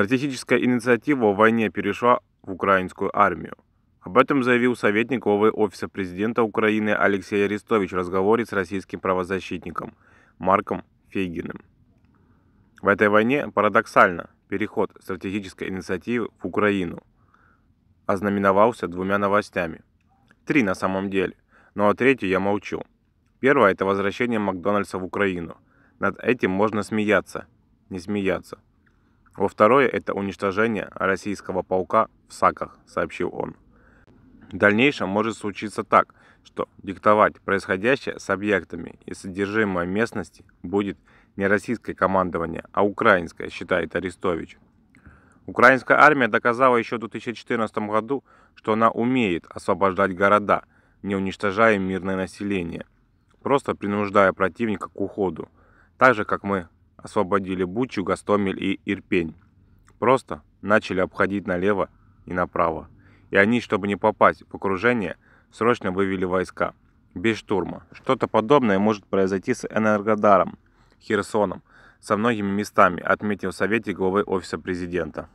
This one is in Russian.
Стратегическая инициатива в войне перешла в украинскую армию. Об этом заявил советник главы Офиса президента Украины Алексей Арестович в разговоре с российским правозащитником Марком Фейгиным. В этой войне парадоксально переход стратегической инициативы в Украину ознаменовался двумя новостями. Три на самом деле, но ну о а третьей я молчу. Первое – это возвращение Макдональдса в Украину. Над этим можно смеяться, не смеяться – во второе – это уничтожение российского паука в саках, сообщил он. В дальнейшем может случиться так, что диктовать происходящее с объектами и содержимое местности будет не российское командование, а украинское, считает Арестович. Украинская армия доказала еще в 2014 году, что она умеет освобождать города, не уничтожая мирное население, просто принуждая противника к уходу, так же, как мы освободили Бучу, Гастомель и Ирпень. Просто начали обходить налево и направо. И они, чтобы не попасть в окружение, срочно вывели войска. Без штурма. Что-то подобное может произойти с Энергодаром, Херсоном, со многими местами, отметил в совете главы Офиса Президента.